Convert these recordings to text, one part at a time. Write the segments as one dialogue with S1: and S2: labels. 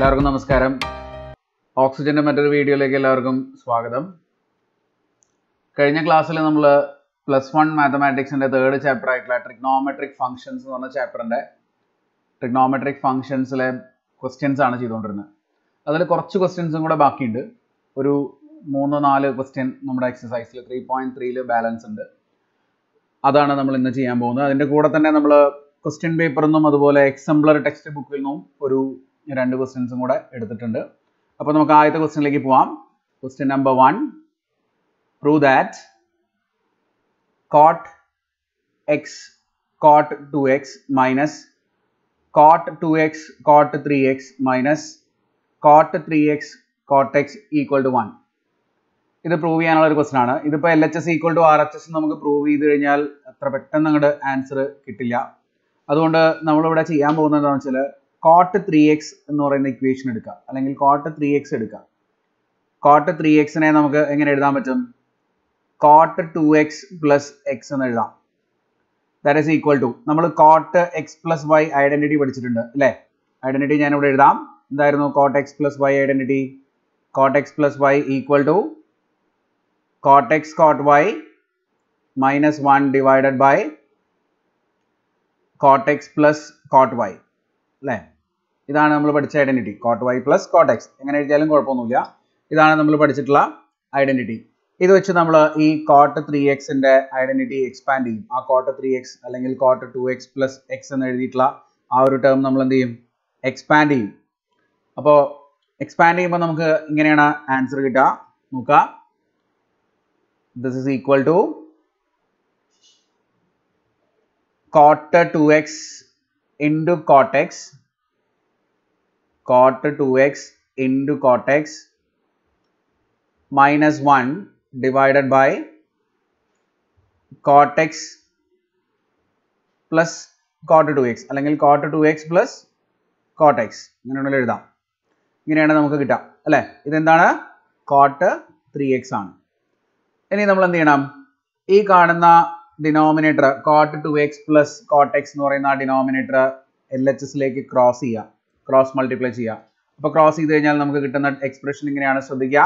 S1: എല്ലാവർക്കും നമസ്കാരം ഓക്സിജൻ്റെ മറ്റൊരു വീഡിയോയിലേക്ക് എല്ലാവർക്കും സ്വാഗതം കഴിഞ്ഞ ക്ലാസ്സിൽ നമ്മൾ പ്ലസ് വൺ മാത്തമാറ്റിക്സിൻ്റെ തേർഡ് ചാപ്റ്റർ ആയിട്ടുള്ള ട്രിഗ്നോമെട്രിക് ഫംഗ്ഷൻസ് എന്ന് പറഞ്ഞ ചാപ്റ്ററിൻ്റെ ട്രിഗ്നോമെട്രിക് ഫംഗ്ഷൻസിലെ ക്വസ്റ്റ്യൻസ് ആണ് ചെയ്തുകൊണ്ടിരുന്നത് അതിൽ കുറച്ച് ക്വസ്റ്റ്യൻസും കൂടെ ബാക്കിയുണ്ട് ഒരു മൂന്ന് നാല് ക്വസ്റ്റ്യൻ നമ്മുടെ എക്സസൈസിൽ ത്രീ പോയിൻറ്റ് ത്രീയിൽ ബാലൻസ് ഉണ്ട് അതാണ് നമ്മൾ ഇന്ന് ചെയ്യാൻ പോകുന്നത് അതിൻ്റെ കൂടെ തന്നെ നമ്മൾ ക്വസ്റ്റ്യൻ പേപ്പറിൽ നിന്നും അതുപോലെ എക്സംപ്ലർ ടെക്സ്റ്റ് ബുക്കിൽ നിന്നും ഒരു രണ്ട് ക്വസ്റ്റ്യൻസും കൂടെ എടുത്തിട്ടുണ്ട് അപ്പോൾ നമുക്ക് ആദ്യത്തെ ക്വസ്റ്റ്യനിലേക്ക് പോവാം question number one prove that cot x cot two x minus cot two x cot three x minus cot three x cot x equal to one ഇത് പ്രൂവ് ചെയ്യാനുള്ള ഒരു ക്വസ്റ്റൻ ആണ് ഇതിപ്പോൾ L H S equal to R H S നമുക്ക് prove ചെയ്ത് കഴിഞ്ഞാൽ അത്ര പെട്ടെന്ന് അങ്ങോട്ട് ആൻസർ കിട്ടില്ല അതുകൊണ്ട് നമ്മളിവിടെ ചെയ്യാൻ പോകുന്നത് എന്താണെന്ന് വെച്ചാൽ കോട്ട് ത്രീ എക്സ് എന്ന് പറയുന്ന ഇക്വേഷൻ എടുക്കുക അല്ലെങ്കിൽ കോട്ട് ത്രീ എക്സ് എടുക്കുക കോട്ട് ത്രീ എക്സിനെ നമുക്ക് എങ്ങനെ എഴുതാൻ പറ്റും cot two x plus x എന്ന് എഴുതാം ദാറ്റ് ഈസ് ഈക്വൽ ടു നമ്മൾ cot x plus y identity പഠിച്ചിട്ടുണ്ട് അല്ലേ ഐഡന്റിറ്റി ഞാൻ ഇവിടെ എഴുതാം എന്തായിരുന്നു cot x plus y identity cot x plus y equal to cot x cot y minus 1 divided by cot x plus cot y. അല്ലേ ഇതാണ് നമ്മൾ പഠിച്ച identity cot y plus cot x എങ്ങനെ എഴുതിയാലും കുഴപ്പമൊന്നുമില്ല ഇതാണ് നമ്മൾ പഠിച്ചിട്ടുള്ള ഐഡന്റിറ്റി ഇത് വെച്ച് നമ്മൾ ഈ കോട്ട് ത്രീ എക്സിന്റെ ഐഡന്റിറ്റി എക്സ്പാൻഡ് ചെയ്യും ആ കോട്ട് ത്രീ എക്സ് അല്ലെങ്കിൽ cot two x plus x എന്ന് എഴുതിയിട്ടുള്ള ആ ഒരു ടേം നമ്മൾ എന്ത് ചെയ്യും എക്സ്പാൻഡ് ചെയ്യും അപ്പോൾ എക്സ്പാൻഡ് ചെയ്യുമ്പോൾ നമുക്ക് ഇങ്ങനെയാണ് ആൻസർ കിട്ടുക നോക്കുക this is equal to cot two x into cortex cot 2x into cortex minus 1 divided by cot plus cot 2x അല്ലെങ്കിൽ cot 2x plus cot x എഴുതാം ഇങ്ങനെയാണ് നമുക്ക് കിട്ടുക അല്ലേ ഇതെന്താണ് cot 3x ആണ് ഇനി നമ്മൾ എന്ത് ചെയ്യണം ഈ കാണുന്ന denominator cot two x plus cot x എന്ന് പറയുന്ന ആ ഡിനോമിനേറ്റർ എൽ എച്ച് എസിലേക്ക് ക്രോസ് ചെയ്യുക ക്രോസ് മൾട്ടിപ്ലൈ ചെയ്യുക അപ്പോൾ ക്രോസ് ചെയ്ത് കഴിഞ്ഞാൽ നമുക്ക് കിട്ടുന്ന എക്സ്പ്രഷൻ ഇങ്ങനെയാണ് ശ്രദ്ധിക്കുക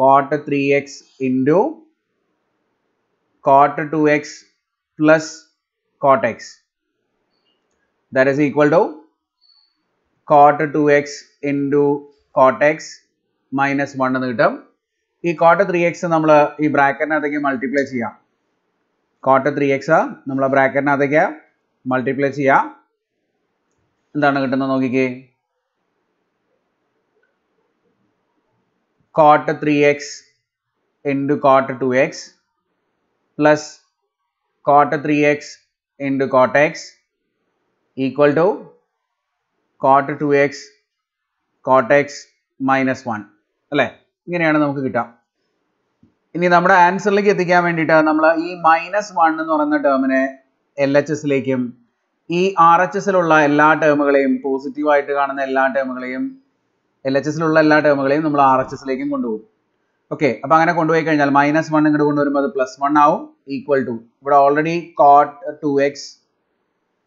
S1: cot three x into cot two x plus cot x that is equal to cot two x into cot x minus one എന്ന് കിട്ടും ഈ കോട്ട് ത്രീ എക്സ് നമ്മൾ ഈ ബ്രാക്കറ്റിനകത്തേക്ക് മൾട്ടിപ്ലൈ ചെയ്യാം കോട്ട ത്രീ എക്സ് നമ്മൾ ആ ബ്രാക്കറ്റിനകത്തേക്ക് മൾട്ടിപ്ലൈ ചെയ്യുക എന്താണ് കിട്ടുന്നത് നോക്കിക്കേ cot three x into cot two x plus cot three x into cot x equal to cot two x cot x minus one അല്ലേ ഇങ്ങനെയാണ് നമുക്ക് കിട്ടാം ഇനി നമ്മുടെ ആൻസറിലേക്ക് എത്തിക്കാൻ വേണ്ടിയിട്ട് നമ്മൾ ഈ മൈനസ് വൺ എന്ന് പറയുന്ന ടേമിനെ എൽ എച്ച് എസിലേക്കും ഈ ആർ എച്ച് എസിലുള്ള എല്ലാ ടേമുകളെയും പോസിറ്റീവായിട്ട് കാണുന്ന എല്ലാ ടേമുകളെയും എൽ എച്ച് എസിലുള്ള എല്ലാ ടേമുകളെയും നമ്മൾ ആർ എച്ച് എസിലേക്കും കൊണ്ടുപോകും ഓക്കെ അപ്പോൾ അങ്ങനെ കൊണ്ടുപോയി കഴിഞ്ഞാൽ മൈനസ് വൺ ഇങ്ങോട്ട് കൊണ്ടുവരുമ്പോൾ അത് പ്ലസ് വൺ ആവും ഈക്വൽ ടു ഇവിടെ already cot two x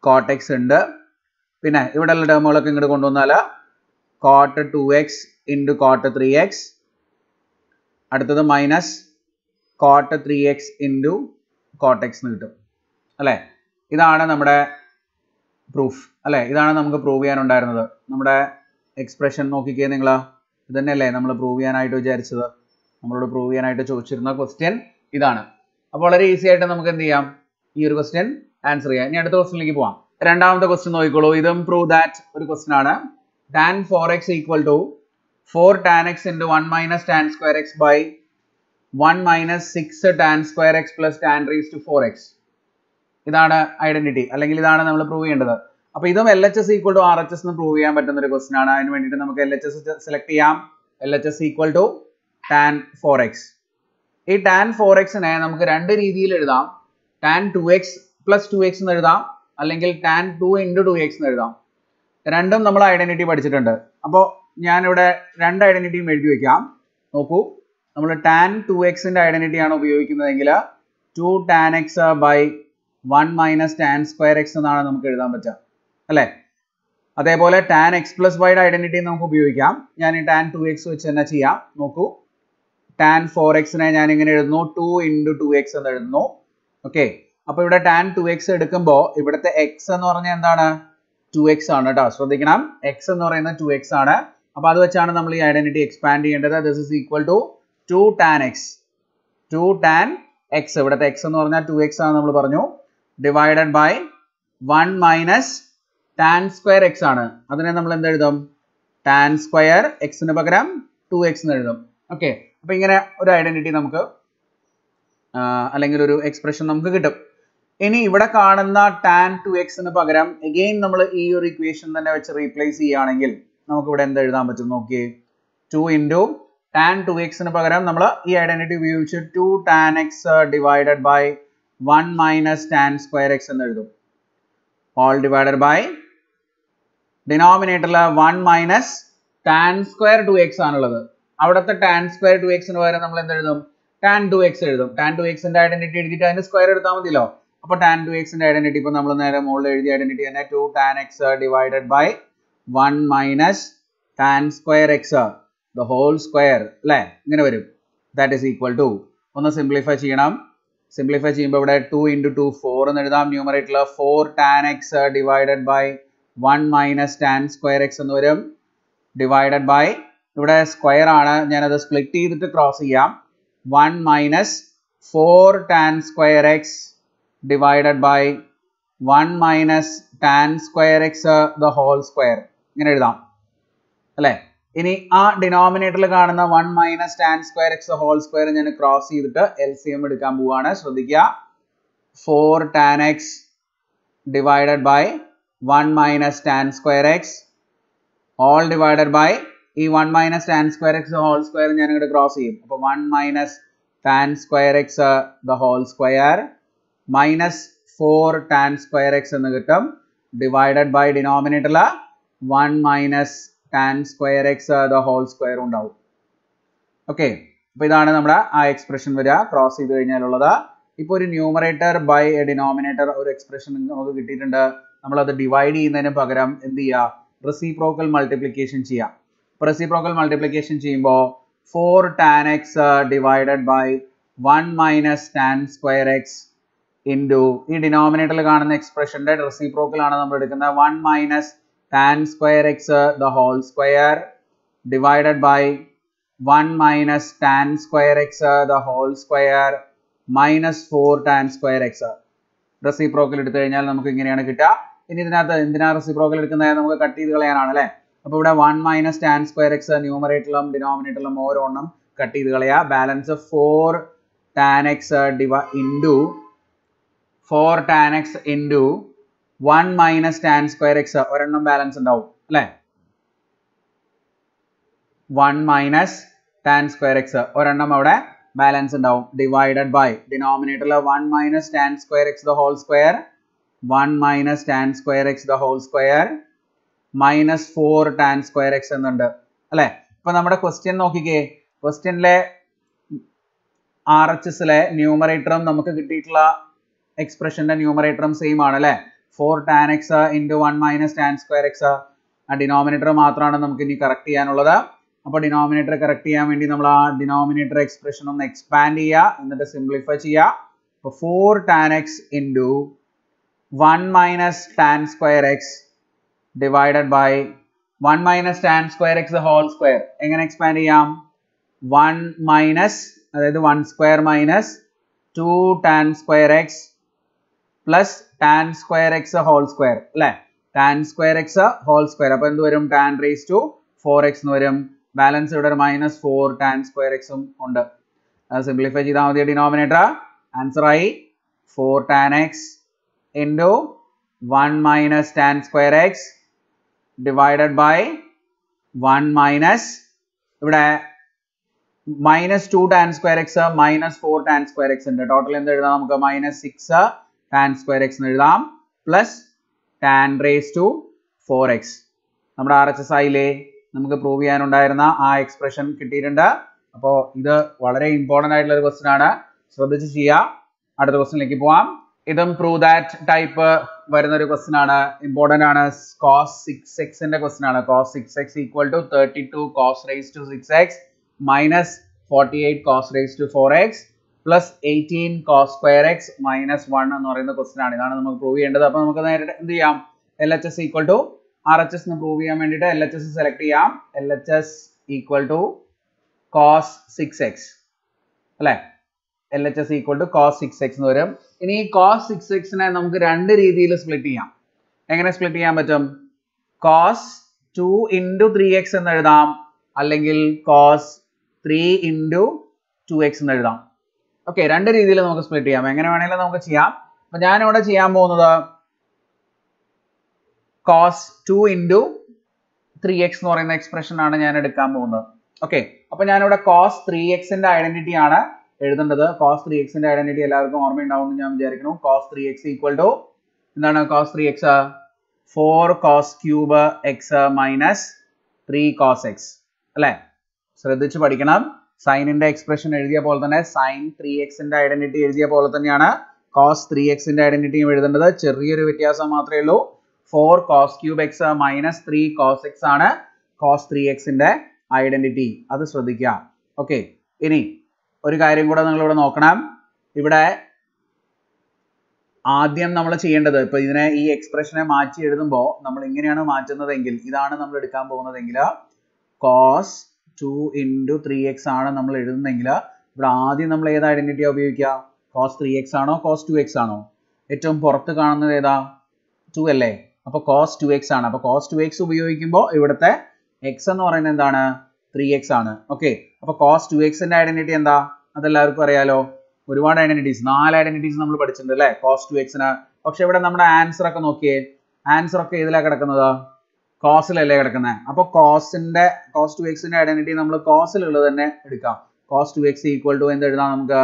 S1: cot x ഉണ്ട് പിന്നെ ഇവിടെയുള്ള ടേമുകളൊക്കെ ഇങ്ങോട്ട് കൊണ്ടുവന്നാൽ cot two x into cot three x അടുത്തത് minus cot three x into cot x എന്ന് കിട്ടും അല്ലേ ഇതാണ് നമ്മുടെ പ്രൂഫ് അല്ലേ ഇതാണ് നമുക്ക് പ്രൂവ് ചെയ്യാനുണ്ടായിരുന്നത് നമ്മുടെ എക്സ്പ്രഷൻ നോക്കിക്കേ നിങ്ങൾ ഇത് തന്നെയല്ലേ നമ്മൾ പ്രൂവ് ചെയ്യാനായിട്ട് വിചാരിച്ചത് നമ്മളോട് പ്രൂവ് ചെയ്യാനായിട്ട് ചോദിച്ചിരുന്ന ക്വസ്റ്റ്യൻ ഇതാണ് അപ്പോൾ വളരെ ഈസി ആയിട്ട് നമുക്ക് എന്ത് ചെയ്യാം ഈ ഒരു ക്വസ്റ്റ്യൻ ആൻസർ ചെയ്യാം ഇനി അടുത്ത ക്വസ്റ്റ്യനിലേക്ക് പോവാം രണ്ടാമത്തെ ക്വസ്റ്റ്യൻ നോക്കിക്കോളൂ ഇതും പ്രൂവ് ദാറ്റ് ഒരു ക്വസ്റ്റ്യൻ ആണ് tan 4x equal to 4 tan x into 1 minus tan square x by one minus six tan square x plus tan raise to four x ഇതാണ് ഐഡന്റിറ്റി അല്ലെങ്കിൽ ഇതാണ് നമ്മൾ പ്രൂവ് ചെയ്യേണ്ടത് അപ്പൊ ഇതും L H S equal to R H S എന്ന് prove ചെയ്യാൻ പറ്റുന്ന ഒരു ക്വസ്റ്റൻ ആണ് അതിന് വേണ്ടിയിട്ട് നമുക്ക് എൽ എച്ച് എസ് സെലക്ട് ചെയ്യാം L H S equal to tan four x ഈ ടാൻ ഫോർ എക്സിനെ നമുക്ക് രണ്ട് രീതിയിൽ എഴുതാം tan two x plus two x എന്ന് എഴുതാം അല്ലെങ്കിൽ tan two into two x എന്ന് എഴുതാം രണ്ടും നമ്മൾ ഐഡന്റിറ്റി പഠിച്ചിട്ടുണ്ട് അപ്പോൾ ഞാനിവിടെ രണ്ട് ഐഡന്റിറ്റിയും എഴുതി വെക്കാം നോക്കൂ നമ്മൾ ടാൻ ടു എക്സിൻ്റെ ഐഡൻറ്റിറ്റി ആണ് ഉപയോഗിക്കുന്നതെങ്കിൽ two tan x by one minus tan square x എന്നാണ് നമുക്ക് എഴുതാൻ പറ്റുക അല്ലേ അതേപോലെ ടാൻ എക്സ് പ്ലസ് വൈയുടെ ഐഡൻറ്റിറ്റി നമുക്ക് ഉപയോഗിക്കാം ഞാൻ ഈ ടാൻ ടു എക്സ് വെച്ച് തന്നെ ചെയ്യാം നോക്കൂ ടാൻ ഫോർ എക്സിനെ ഞാൻ ഇങ്ങനെ എഴുതുന്നു ടു ഇൻറ്റു ടു എക്സ് എന്ന് എഴുതുന്നു ഓക്കെ അപ്പോൾ ഇവിടെ ടാൻ ടു എക്സ് എടുക്കുമ്പോൾ ഇവിടുത്തെ എക്സ് എന്ന് പറഞ്ഞാൽ എന്താണ് ടു എക്സ് ആണ് കേട്ടോ ശ്രദ്ധിക്കണം എക്സ് എന്ന് പറയുന്നത് ടു എക്സ് ആണ് അപ്പോൾ അത് വെച്ചാണ് നമ്മൾ ഈ ഐഡൻറ്റിറ്റി എക്സ്പാൻഡ് ചെയ്യേണ്ടത് this is equal to two tan x two tan x ഇവിടുത്തെ എക്സ് എന്ന് പറഞ്ഞാൽ ടു എക്സ് ആണ് നമ്മൾ പറഞ്ഞു divided by one minus tan square x ആണ് അതിനെ നമ്മൾ എന്ത് എഴുതും ടാൻ സ്ക്വയർ എക്സിന് പകരം ടു എക്സ് എന്ന് എഴുതും ഓക്കെ അപ്പൊ ഇങ്ങനെ ഒരു ഐഡന്റിറ്റി നമുക്ക് അല്ലെങ്കിൽ ഒരു എക്സ്പ്രഷൻ നമുക്ക് കിട്ടും ഇനി ഇവിടെ കാണുന്ന ടാൻ ടു എക്സിന് പകരം എഗെയിൻ നമ്മൾ ഈ ഒരു ഇക്വേഷൻ തന്നെ വെച്ച് റീപ്ലേസ് ചെയ്യുകയാണെങ്കിൽ നമുക്ക് ഇവിടെ എന്ത് എഴുതാൻ പറ്റും നോക്കിയേ ടു ഇൻറ്റു ടാൻ ടു എക്സിന് പകരം നമ്മൾ ഈ ഐഡന്റിറ്റി ഉപയോഗിച്ച് two tan x divided by one minus tan square x എന്ന് എഴുതും ഓൾ ഡിവൈഡഡ് ബൈ ഡിനോമിനേറ്ററിൽ one minus tan square two x ആണുള്ളത് അവിടുത്തെ ടാൻ സ്ക്വയർ ടു എക്സിന് പകരം നമ്മൾ എന്ത് എഴുതും ടാൻ ടു എക്സ് എഴുതും ടാൻ ടു എക്സിന്റെ ഐഡന്റിറ്റി എഴുതിയിട്ട് അതിന്റെ സ്ക്വയർ എടുത്താൽ മതിയല്ലോ അപ്പൊ ടാൻ ടു എക്സിന്റെ ഐഡന്റിറ്റി ഇപ്പൊ നമ്മൾ നേരെ മുകളിൽ എഴുതിയ ഐഡന്റിറ്റി തന്നെ two tan x divided by one minus tan square x the whole square അല്ലേ ഇങ്ങനെ വരും ദാറ്റ് ഈസ് ഈക്വൽ ടു ഒന്ന് സിംപ്ലിഫൈ ചെയ്യണം സിംപ്ലിഫൈ ചെയ്യുമ്പോൾ ഇവിടെ ടു ഇൻറ്റു ടു ഫോർ എന്ന് എഴുതാം ന്യൂമറേറ്ററിൽ four tan x divided by one minus tan square x എന്ന് വരും ഡിവൈഡഡ് ബൈ ഇവിടെ സ്ക്വയർ ആണ് ഞാനത് സ്പ്ലിറ്റ് ചെയ്തിട്ട് ക്രോസ് ചെയ്യാം one minus four tan square x divided by one minus tan square x the whole square ഇങ്ങനെ എഴുതാം അല്ലേ ഇനി ആ ഡിനോമിനേറ്ററിൽ കാണുന്ന one minus tan square x whole square ഞാൻ ക്രോസ് ചെയ്തിട്ട് എൽ സി എം എടുക്കാൻ പോവാണ് ശ്രദ്ധിക്കുക four tan x divided by one minus tan square x whole divided by ഈ one minus tan square x whole square ഞാൻ ഇങ്ങോട്ട് cross ചെയ്യും അപ്പോൾ one minus tan square x the whole square minus four tan square x എന്ന് കിട്ടും divided by ഡിനോമിനേറ്ററിൽ one minus tan square x the whole സ്ക്വയറും ഉണ്ടാവും ഓക്കെ അപ്പോൾ ഇതാണ് നമ്മുടെ ആ എക്സ്പ്രഷൻ വരിക ക്രോസ് ചെയ്ത് കഴിഞ്ഞാലുള്ളത് ഇപ്പൊ ഒരു ന്യൂമറേറ്റർ ബൈ എ ഡിനോമിനേറ്റർ ഒരു എക്സ്പ്രഷൻ നമുക്ക് കിട്ടിയിട്ടുണ്ട് നമ്മൾ അത് ഡിവൈഡ് ചെയ്യുന്നതിന് പകരം എന്ത് ചെയ്യുക റെസിപ്രോക്കൽ മൾട്ടിപ്ലിക്കേഷൻ ചെയ്യാം റെസിപ്രോക്കൽ മൾട്ടിപ്ലിക്കേഷൻ ചെയ്യുമ്പോൾ four tan x divided by one minus tan square x into ഈ ഡിനോമിനേറ്ററിൽ കാണുന്ന എക്സ്പ്രഷൻ്റെ റെസിപ്രോക്കലാണ് നമ്മൾ എടുക്കുന്നത് one minus tan square x uh, the whole square divided by 1 minus tan square x uh, the whole square minus 4 tan square x reciprocal എടുത്തു കഴിഞ്ഞാൽ നമുക്ക് ഇങ്ങനെയാണ് കിട്ടുക ഇനി ഇതിനകത്ത് എന്തിനാണ് റെസിപ്രോക്കൽ എടുക്കുന്നത് നമുക്ക് കട്ട് ചെയ്ത് കളയാനാണ് അല്ലേ അപ്പോൾ ഇവിടെ one minus tan square x ന്യൂമറേറ്ററിലും ഡിനോമിനേറ്ററിലും ഓരോന്നും കട്ട് ചെയ്ത് കളയുക ബാലൻസ് ഫോർ ടാൻ എക്സ് ഡിവ into four tan x into one minus tan square x ഒരെണ്ണം ബാലൻസ് ഉണ്ടാവും അല്ലേ one minus tan square x ഒരെണ്ണം അവിടെ ബാലൻസ് ഉണ്ടാവും ഡിവൈഡഡ് ബൈ ഡിനോമിനേറ്ററിൽ one minus tan square x the whole square one minus tan square x the whole square minus four tan square x എന്നുണ്ട് അല്ലെ ഇപ്പൊ നമ്മുടെ ക്വസ്റ്റ്യൻ നോക്കിക്കേ ക്വസ്റ്റ്യനിലെ ആർ എച്ച് എസിലെ ന്യൂമറേറ്ററും നമുക്ക് കിട്ടിയിട്ടുള്ള എക്സ്പ്രഷന്റെ ന്യൂമറേറ്ററും സെയിം ആണ് അല്ലെ 4 tan x into 1 minus tan square x and denominator maathraana namukku ini correct cheyanulladu appo denominator correct cheyan vendi denominator expression on expand cheya endu simplify cheya 4 tan x into 1 minus tan square x divided by 1 minus tan square x whole square Again expand cheyam 1 minus adhaidu 1 square minus 2 tan square x plus tan square x whole square അല്ലെ tan square x whole square അപ്പൊ എന്ത് വരും tan raise to four x എന്ന് വരും balance ഇവിടെ minus four tan square എക്സും ഉണ്ട് simplify ചെയ്താൽ മതി ഡിനോമിനേറ്റർ ആൻസർ ആയി four tan x into one minus tan square x divided by one minus ഇവിടെ minus two tan square x minus four tan square x ഉണ്ട് total എന്ത് എഴുതാം നമുക്ക് minus six tan square x എന്ന് എഴുതാം plus tan raise to four x നമ്മുടെ R H S ആയില്ലേ നമുക്ക് പ്രൂവ് ചെയ്യാനുണ്ടായിരുന്ന ആ എക്സ്പ്രഷൻ കിട്ടിയിട്ടുണ്ട് അപ്പോൾ ഇത് വളരെ ഇമ്പോർട്ടൻ്റ് ആയിട്ടുള്ള ഒരു ക്വസ്റ്റൻ ആണ് ശ്രദ്ധിച്ച് ചെയ്യുക അടുത്ത ക്വസ്റ്റനിലേക്ക് പോവാം ഇതും പ്രൂവ് ദാറ്റ് ടൈപ്പ് വരുന്ന ഒരു ക്വസ്റ്റൻ ആണ് ഇമ്പോർട്ടൻ്റ് ആണ് കോസ് സിക്സ് എക്സിന്റെ ക്വസ്റ്റൻ ആണ് cos six x equal to thirty two cos raise to six x minus forty eight cos raise to four x plus eighteen cos square x minus one എന്ന് പറയുന്ന question ആണ് ഇതാണ് നമുക്ക് prove ചെയ്യേണ്ടത് അപ്പോൾ നമുക്ക് നേരിട്ട് എന്ത് ചെയ്യാം L H S equal to R H S എന്ന് പ്രൂവ് ചെയ്യാൻ വേണ്ടിയിട്ട് എൽ എച്ച് എസ് സെലക്ട് ചെയ്യാം L H S equal to cos six x അല്ലേ L H S equal to cos six x എന്ന് വരും ഇനി ഈ കോസ് സിക്സ് എക്സിനെ നമുക്ക് രണ്ട് രീതിയിൽ സ്പ്ലിറ്റ് ചെയ്യാം എങ്ങനെ സ്പ്ലിറ്റ് ചെയ്യാൻ പറ്റും cos two into three x എന്ന് എഴുതാം അല്ലെങ്കിൽ cos three into two x എന്ന് എഴുതാം ഓക്കെ രണ്ട് രീതിയിൽ നമുക്ക് സ്പ്ലിറ്റ് ചെയ്യാം എങ്ങനെ വേണമെങ്കിലും നമുക്ക് ചെയ്യാം ഞാൻ ഇവിടെ ചെയ്യാൻ പോകുന്നത് cos two into three x എന്ന് പറയുന്ന എക്സ്പ്രഷൻ ആണ് ഞാൻ എടുക്കാൻ പോകുന്നത് ഓക്കെ അപ്പം ഞാനിവിടെ കോസ് ത്രീ ന്റെ ഐഡന്റിറ്റി ആണ് എഴുതേണ്ടത് കോസ് ത്രീ ന്റെ ഐഡന്റിറ്റി എല്ലാവർക്കും ഓർമ്മയുണ്ടാവും ഞാൻ വിചാരിക്കുന്നു cos three x equal to എന്താണ് cos three x four cos cube x minus three cos x അല്ലേ ശ്രദ്ധിച്ച് പഠിക്കണം സൈനിന്റെ എക്സ്പ്രഷൻ എഴുതിയ പോലെ തന്നെ സൈൻ ത്രീ എക്സിന്റെ ഐഡന്റിറ്റി എഴുതിയ പോലെ തന്നെയാണ് കോസ് ത്രീ എക്സിന്റെ ഐഡന്റിറ്റിയും എഴുതേണ്ടത് ചെറിയൊരു വ്യത്യാസം മാത്രമേ ഉള്ളൂ four cos cube x minus three cos x ആണ് കോസ് ത്രീ എക്സിന്റെ ഐഡന്റിറ്റി അത് ശ്രദ്ധിക്കാം ഓക്കെ ഇനി ഒരു കാര്യം കൂടെ നിങ്ങൾ ഇവിടെ നോക്കണം ഇവിടെ ആദ്യം നമ്മൾ ചെയ്യേണ്ടത് ഇപ്പൊ ഇതിനെ ഈ എക്സ്പ്രഷനെ മാറ്റി എഴുതുമ്പോൾ നമ്മൾ ഇങ്ങനെയാണ് മാറ്റുന്നതെങ്കിൽ ഇതാണ് നമ്മൾ എടുക്കാൻ പോകുന്നതെങ്കിൽ cos two into three x ആണ് നമ്മൾ എഴുതുന്നതെങ്കിൽ ഇവിടെ ആദ്യം നമ്മൾ ഏത് ഐഡൻറ്റിറ്റിയാണ് ഉപയോഗിക്കുക കോസ് ത്രീ എക്സ് ആണോ കോസ് ടു എക്സ് ആണോ ഏറ്റവും പുറത്ത് കാണുന്നത് ഏതാ ടു അല്ലേ അപ്പോൾ കോസ് ടു എക്സ് ആണ് അപ്പോൾ കോസ് ടു എക്സ് ഉപയോഗിക്കുമ്പോൾ ഇവിടുത്തെ എക്സ് എന്ന് പറയുന്നത് എന്താണ് ത്രീ എക്സ് ആണ് ഓക്കെ അപ്പോൾ കോസ് ടു എക്സിൻ്റെ ഐഡൻറ്റിറ്റി എന്താ അതെല്ലാവർക്കും അറിയാലോ ഒരുപാട് ഐഡൻറ്റിറ്റീസ് നാല് ഐഡൻറ്റിറ്റീസ് നമ്മൾ പഠിച്ചിട്ടുണ്ട് അല്ലേ കോസ് ടു എക്സിന് പക്ഷെ ഇവിടെ നമ്മുടെ ആൻസർ ഒക്കെ നോക്കിയേ ആൻസർ ഒക്കെ ഏതിലാണ് കിടക്കുന്നത് കോസിലല്ലേ കിടക്കുന്നത് അപ്പോൾ കോസിന്റെ കോസ് ടു എക്സിന്റെ ഐഡന്റിറ്റി നമ്മൾ കോസിലുള്ളത് തന്നെ എടുക്കാം cos two x equal to എന്ത് എഴുതാം നമുക്ക്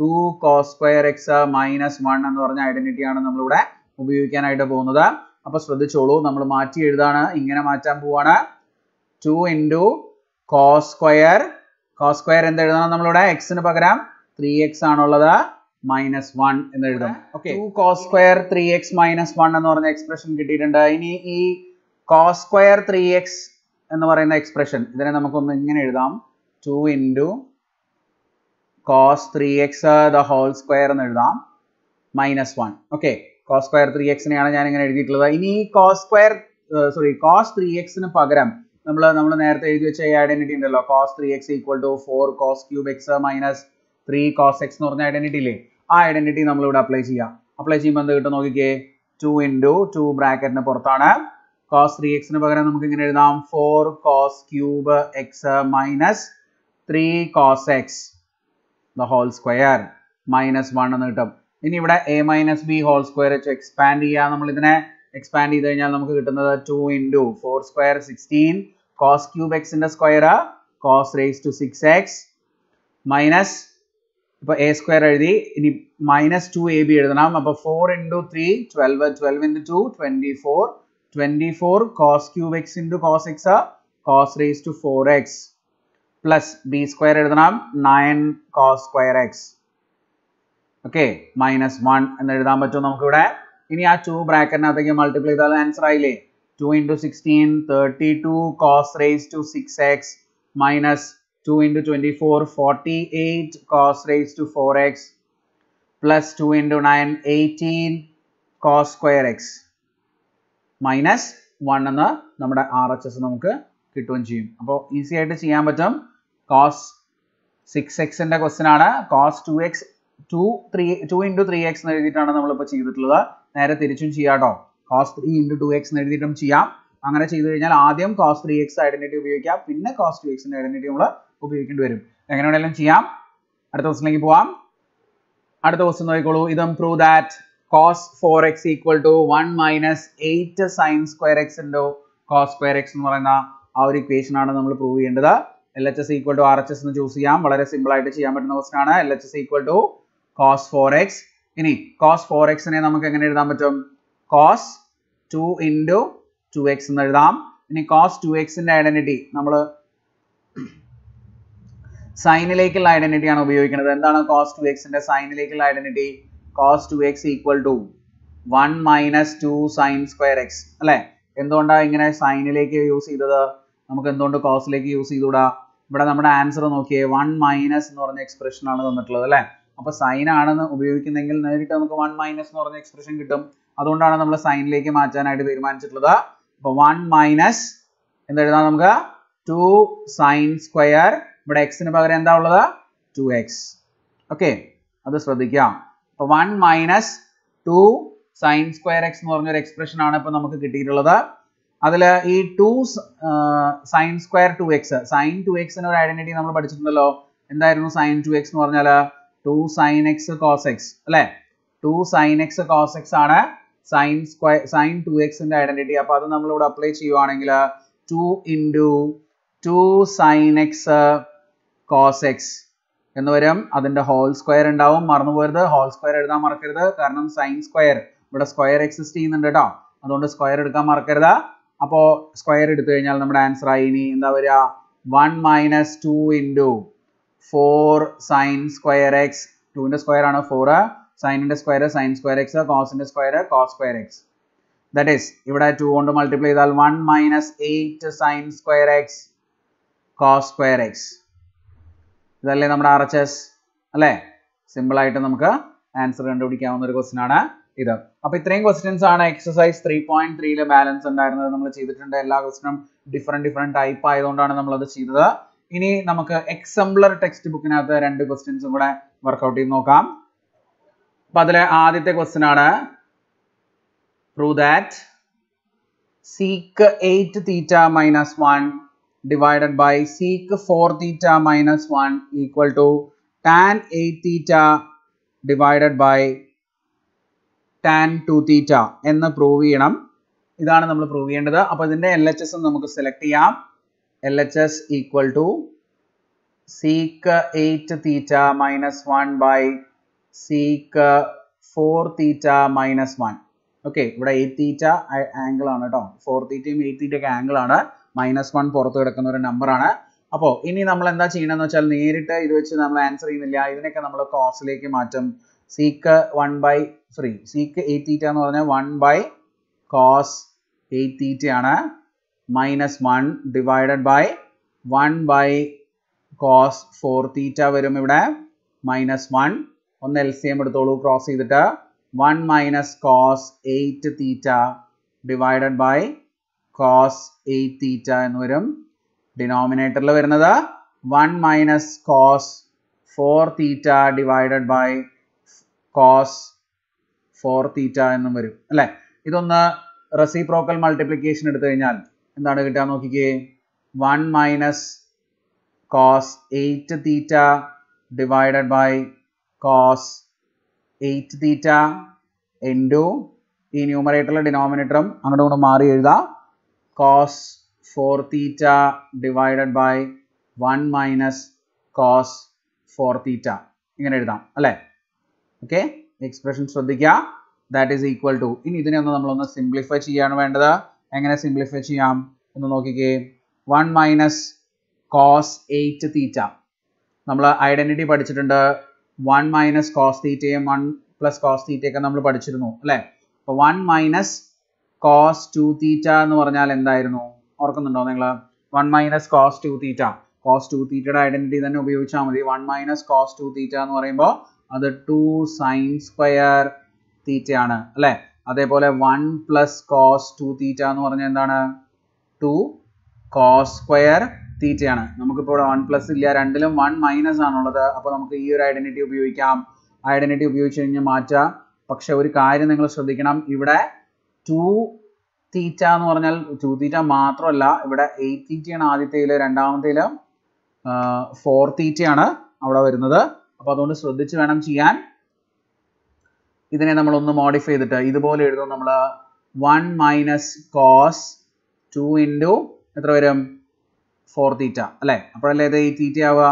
S1: two cos square x minus one എന്ന് പറഞ്ഞ ഐഡന്റിറ്റിയാണ് നമ്മളിവിടെ ഉപയോഗിക്കാനായിട്ട് പോകുന്നത് അപ്പോൾ ശ്രദ്ധിച്ചോളൂ നമ്മൾ മാറ്റി എഴുതാണ് ഇങ്ങനെ മാറ്റാൻ പോവാണ് two into cos square cos square എന്ത് എഴുതണം നമ്മളിവിടെ എക്സിന് പകരം ത്രീ എക്സ് ആണുള്ളത് മൈനസ് വൺ എന്ന് എഴുതാം okay two cos square three x minus one എന്ന് പറഞ്ഞ എക്സ്പ്രഷൻ കിട്ടിയിട്ടുണ്ട് ഇനി ഈ കോസ് സ്ക്വയർ ത്രീ എക്സ് എന്ന് പറയുന്ന എക്സ്പ്രഷൻ ഇതിനെ നമുക്കൊന്ന് ഇങ്ങനെ എഴുതാം two into cos three x the whole square എന്ന് എഴുതാം minus one okay cos square three എക്സിനെയാണ് ഞാൻ ഇങ്ങനെ എഴുതിയിട്ടുള്ളത് ഇനി ഈ cos square sorry cos three എക്സിന് പകരം നമ്മൾ നമ്മൾ നേരത്തെ എഴുതി വെച്ച ഈ ഐഡന്റിറ്റി ഉണ്ടല്ലോ cos three x equal to four cos cube x minus three cos x എന്ന് പറഞ്ഞ ഐഡന്റിറ്റി ഇല്ലേ ആ ഐഡന്റിറ്റി നമ്മൾ ഇവിടെ അപ്ലൈ ചെയ്യാം അപ്ലൈ ചെയ്യുമ്പോൾ എന്ത് കിട്ടും നോക്കിക്കേ ടു ഇൻറ്റു ടു ബ്രാക്കറ്റിന് പുറത്താണ് കോസ് ത്രീ എക്സിന് പകരം നമുക്ക് ഇങ്ങനെ എഴുതാം four cos cube x minus three cos x the whole square minus one എന്ന് കിട്ടും ഇനി ഇവിടെ A minus B whole square വെച്ച് എക്സ്പാൻഡ് ചെയ്യാ നമ്മൾ ഇതിനെ എക്സ്പാൻഡ് ചെയ്ത് കഴിഞ്ഞാൽ നമുക്ക് കിട്ടുന്നത് two into four square sixteen cos cube എക്സിൻ്റെ square cos raise to six x minus ഇപ്പോൾ എ സ്ക്വയർ എഴുതി ഇനി മൈനസ് ടു എ ബി എഴുതണം അപ്പോൾ four into three twelve twelve into two twenty four 24 cos cube x into cos x cos raised to 4x plus b square 9 cos square x. Okay, minus 1 and the number 2 number 2 bracket na thakye, multiply the answer. Aile. 2 into 16, 32 cos raised to 6x minus 2 into 24, 48 cos raised to 4x plus 2 into 9, 18 cos square x. Minus one എന്ന് നമ്മുടെ R H S നമുക്ക് കിട്ടുകയും ചെയ്യും അപ്പോൾ easy ആയിട്ട് ചെയ്യാൻ പറ്റും cos six ന്റെ ക്വസ്റ്റ്യൻ ആണ് cos two x two three two into three x എന്ന് എഴുതിയിട്ടാണ് നമ്മളിപ്പോൾ ചെയ്തിട്ടുള്ളത് നേരെ തിരിച്ചും ചെയ്യാം കേട്ടോ cos three into two x എന്ന് എഴുതിയിട്ടും ചെയ്യാം അങ്ങനെ ചെയ്തു കഴിഞ്ഞാൽ ആദ്യം കോസ് ത്രീ എക്സ് ഐഡന്റിറ്റി ഉപയോഗിക്കാം പിന്നെ കോസ് ടു ന്റെ ഐഡന്റിറ്റി നമ്മൾ ഉപയോഗിക്കേണ്ടി വരും എങ്ങനെ വേണമെങ്കിലും ചെയ്യാം അടുത്ത ക്വസ്റ്റിലേക്ക് പോവാം അടുത്ത ക്വസ്റ്റ്യൻ നോക്കിക്കോളൂ ഇതും prove that cos four x equal to one minus eight sine square x into cos square x എന്ന് പറയുന്ന ആ ഒരു ഇക്വേഷൻ ആണ് നമ്മൾ പ്രൂവ് ചെയ്യേണ്ടത് L H S equal to R H S എന്ന് ചൂസ് ചെയ്യാം വളരെ സിമ്പിൾ ആയിട്ട് ചെയ്യാൻ പറ്റുന്ന ക്വസ്റ്റൻ ആണ് L H S equal to cos four x ഇനി കോസ് ഫോർ എക്സിനെ നമുക്ക് എങ്ങനെ എഴുതാൻ പറ്റും cos two into two x എന്ന് എഴുതാം ഇനി കോസ് ടു ന്റെ ഐഡന്റിറ്റി നമ്മൾ സൈനിലേക്കുള്ള ഐഡന്റിറ്റി ആണ് ഉപയോഗിക്കുന്നത് എന്താണ് കോസ് ടു എക്സിൻ്റെ സൈനിലേക്കുള്ള identity cos two x equal to one minus two sine square x അല്ലേ എന്തുകൊണ്ടാണ് ഇങ്ങനെ സൈനിലേക്ക് യൂസ് ചെയ്തത് നമുക്ക് എന്തുകൊണ്ട് കോസിലേക്ക് യൂസ് ചെയ്തുകൂടാ ഇവിടെ നമ്മുടെ ആൻസർ നോക്കിയേ വൺ മൈനസ് എന്ന് പറഞ്ഞ എക്സ്പ്രഷൻ ആണ് തന്നിട്ടുള്ളത് അല്ലേ അപ്പൊ സൈൻ ആണെന്ന് ഉപയോഗിക്കുന്നെങ്കിൽ നേരിട്ട് നമുക്ക് വൺ മൈനസ് എന്ന് പറഞ്ഞ എക്സ്പ്രഷൻ കിട്ടും അതുകൊണ്ടാണ് നമ്മൾ സൈനിലേക്ക് മാറ്റാനായിട്ട് തീരുമാനിച്ചിട്ടുള്ളത് അപ്പൊ വൺ മൈനസ് എന്തെഴുതാം നമുക്ക് ടു സൈൻ സ്ക്വയർ ഇവിടെ എക്സിന് പകരം എന്താ ഉള്ളത് ടു എക്സ് ഓക്കെ അത് ശ്രദ്ധിക്കാം അപ്പൊ one minus two sine square x എന്ന് പറഞ്ഞൊരു എക്സ്പ്രഷൻ ആണ് ഇപ്പൊ നമുക്ക് കിട്ടിയിട്ടുള്ളത് അതിൽ ഈ two sine square two x sine two എക്സിന് ഒരു ഐഡന്റിറ്റി നമ്മൾ പഠിച്ചിട്ടുണ്ടല്ലോ എന്തായിരുന്നു സൈൻ ടു എക്സ് എന്ന് പറഞ്ഞാൽ two sine x cos x അല്ലെ two sine x cos x ആണ് സൈൻ സ്ക്വയർ സൈൻ ടു എക്സിന്റെ ഐഡന്റിറ്റി അപ്പൊ അത് നമ്മളിവിടെ അപ്ലൈ ചെയ്യുവാണെങ്കിൽ two into two sine x cos x എന്ന് വരും അതിന്റെ ഹോൾ സ്ക്വയർ ഉണ്ടാവും മറന്നു ഹോൾ സ്ക്വയർ എഴുതാൻ മറക്കരുത് കാരണം സൈൻ സ്ക്വയർ ഇവിടെ സ്ക്വയർ എക്സിസ്റ്റ് ചെയ്യുന്നുണ്ട് കേട്ടോ അതുകൊണ്ട് സ്ക്വയർ എടുക്കാൻ മറക്കരുത് അപ്പോൾ സ്ക്വയർ എടുത്തു കഴിഞ്ഞാൽ നമ്മുടെ ആൻസർ ആയി ഇനി എന്താ പറയാ one minus two into four sine square x ടുവിന്റെ സ്ക്വയർ ആണ് ഫോർ സൈനിന്റെ സ്ക്വയർ സൈൻ സ്ക്വയർ എക്സ് കോസിന്റെ square cos square x that is ഇവിടെ ടു കൊണ്ട് മൾട്ടിപ്ലൈ ചെയ്താൽ one minus eight sine square x cos square x ഇതല്ലേ നമ്മുടെ R H S അല്ലേ സിമ്പിളായിട്ട് നമുക്ക് ആൻസർ കണ്ടുപിടിക്കാവുന്ന ഒരു ക്വസ്റ്റ്യൻ ആണ് ഇത് അപ്പൊ ഇത്രയും ക്വസ്റ്റ്യൻസ് ആണ് എക്സസൈസ് ത്രീ പോയിന്റ് ത്രീയിലെ ബാലൻസ് ഉണ്ടായിരുന്നത് നമ്മൾ ചെയ്തിട്ടുണ്ട് എല്ലാ ക്വസ്റ്റ്യനും ഡിഫറെന്റ് ഡിഫറെന്റ് ടൈപ്പ് ആയതുകൊണ്ടാണ് നമ്മൾ അത് ചെയ്തത് ഇനി നമുക്ക് എക്സംബ്ലർ ടെക്സ്റ്റ് ബുക്കിനകത്ത് രണ്ട് ക്വസ്റ്റ്യൻസും കൂടെ വർക്ക്ഔട്ട് ചെയ്ത് നോക്കാം അപ്പൊ അതിലെ ആദ്യത്തെ ക്വസ്റ്റ്യൻ ആണ് prove that sec eight theta minus one divided by sec 4 theta minus 1 equal to tan 8 theta divided by tan 2 theta എന്ന് പ്രൂവ് ചെയ്യണം ഇതാണ് നമ്മൾ പ്രൂവ് ചെയ്യേണ്ടത് അപ്പോൾ ഇതിൻ്റെ എൽ എച്ച് എസ് നമുക്ക് സെലക്ട് ചെയ്യാം L H S equal to sec eight theta minus one by sec four theta minus one okay ഇവിടെ എയ്റ്റ് തീറ്റ ആംഗിൾ ആണ് കേട്ടോ ഫോർ തീറ്റയും എയ്റ്റ് തീറ്റയൊക്കെ ആംഗിൾ ആണ് മൈനസ് വൺ പുറത്ത് കിടക്കുന്ന ഒരു നമ്പറാണ് അപ്പോൾ ഇനി നമ്മൾ എന്താ ചെയ്യണമെന്ന് വെച്ചാൽ നേരിട്ട് ഇത് വെച്ച് നമ്മൾ ആൻസർ ചെയ്യുന്നില്ല ഇതിനൊക്കെ നമ്മൾ കോസിലേക്ക് മാറ്റും sec one by three sec eight എന്ന് പറഞ്ഞാൽ വൺ ബൈ കോസ് എയ്റ്റ് ആണ് minus one divided by one by cos four theta വരും ഇവിടെ മൈനസ് വൺ ഒന്ന് എൽ സി എം എടുത്തോളൂ ക്രോസ് ചെയ്തിട്ട് one minus cos eight theta divided by cos eight theta എന്ന് വരും ഡിനോമിനേറ്ററിൽ വരുന്നത് one minus cos four theta divided by cos four theta എന്നും വരും അല്ലേ ഇതൊന്ന് റെസിപ്രോക്കൽ മൾട്ടിപ്ലിക്കേഷൻ എടുത്തു കഴിഞ്ഞാൽ എന്താണ് കിട്ടുക നോക്കിക്കേ one minus cos eight theta divided by cos eight theta into ഈ ന്യൂമറേറ്ററിലെ ഡിനോമിനേറ്ററും അങ്ങോട്ടും ഇങ്ങോട്ടും മാറി എഴുതാം cos 4 theta divided by 1 minus cos 4 theta ഇങ്ങനെ എഴുതാം അല്ലേ ഓക്കെ എക്സ്പ്രഷൻ ശ്രദ്ധിക്കുക ദാറ്റ് ഈസ് ഈക്വൽ ടു ഇനി ഇതിനെ ഒന്ന് നമ്മളൊന്ന് സിംപ്ലിഫൈ ചെയ്യാണ് വേണ്ടത് എങ്ങനെ സിംപ്ലിഫൈ ചെയ്യാം ഒന്ന് നോക്കിക്കേ one minus cos eight theta നമ്മൾ ഐഡൻറ്റിറ്റി പഠിച്ചിട്ടുണ്ട് വൺ മൈനസ് കോസ് തീറ്റയും വൺ പ്ലസ് കോസ് തീറ്റയൊക്കെ നമ്മൾ പഠിച്ചിരുന്നു അല്ലേ അപ്പോൾ one minus cos two theta എന്ന് പറഞ്ഞാൽ എന്തായിരുന്നു ഓർക്കുന്നുണ്ടോ നിങ്ങൾ one minus cos two theta cos two തീറ്റയുടെ ഐഡന്റിറ്റി തന്നെ ഉപയോഗിച്ചാൽ മതി one minus cos two theta എന്ന് പറയുമ്പോൾ അത് ടു സൈൻ സ്ക്വയർ തീറ്റയാണ് അല്ലേ അതേപോലെ one plus cos two theta എന്ന് പറഞ്ഞാൽ എന്താണ് ടു കോസ് സ്ക്വയർ തീറ്റയാണ് നമുക്കിപ്പോൾ ഇവിടെ വൺ പ്ലസ് ഇല്ല രണ്ടിലും വൺ മൈനസ് ആണുള്ളത് അപ്പോൾ നമുക്ക് ഈ ഒരു ഐഡന്റിറ്റി ഉപയോഗിക്കാം ഐഡന്റിറ്റി ഉപയോഗിച്ച് കഴിഞ്ഞാൽ മാറ്റാം പക്ഷെ ഒരു കാര്യം നിങ്ങൾ ശ്രദ്ധിക്കണം ഇവിടെ ടു തീറ്റ എന്ന് പറഞ്ഞാൽ ടു തീറ്റ മാത്രമല്ല ഇവിടെ എയ്റ്റ് തീറ്റയാണ് ആദ്യത്തേൽ രണ്ടാമത്തേൽ ഫോർ തീറ്റയാണ് അവിടെ വരുന്നത് അപ്പോൾ അതുകൊണ്ട് ശ്രദ്ധിച്ച് വേണം ചെയ്യാൻ ഇതിനെ നമ്മൾ ഒന്ന് മോഡിഫൈ ചെയ്തിട്ട് ഇതുപോലെ എഴുതും നമ്മൾ one minus cos two into എത്ര വരും ഫോർ തീറ്റ അല്ലേ അപ്പോഴല്ലേ ഇത് ഈ തീറ്റ ആവുക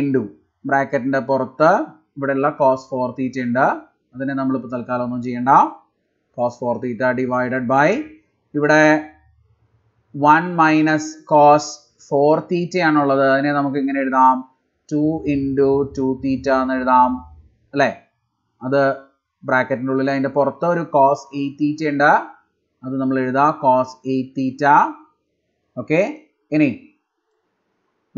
S1: ഇൻറ്റു ബ്രാക്കറ്റിൻ്റെ പുറത്ത് ഇവിടെയുള്ള കോസ് ഫോർ തീറ്റ ഉണ്ട് അതിനെ നമ്മളിപ്പോൾ തൽക്കാലം ഒന്നും ചെയ്യണ്ട cos four theta divided by ഇവിടെ വൺ മൈനസ് കോസ് ഫോർ തീറ്റയാണുള്ളത് അതിനെ നമുക്ക് ഇങ്ങനെ എഴുതാം ടു ഇൻറ്റു ടു തീറ്റ എന്ന് എഴുതാം അല്ലേ അത് ബ്രാക്കറ്റിൻ്റെ ഉള്ളിൽ അതിൻ്റെ പുറത്ത് ഒരു കോസ് എയ്റ്റ് തീറ്റ ഉണ്ട് അത് നമ്മൾ എഴുതാം കോസ് എയ്റ്റ് തീറ്റ ഓക്കെ ഇനി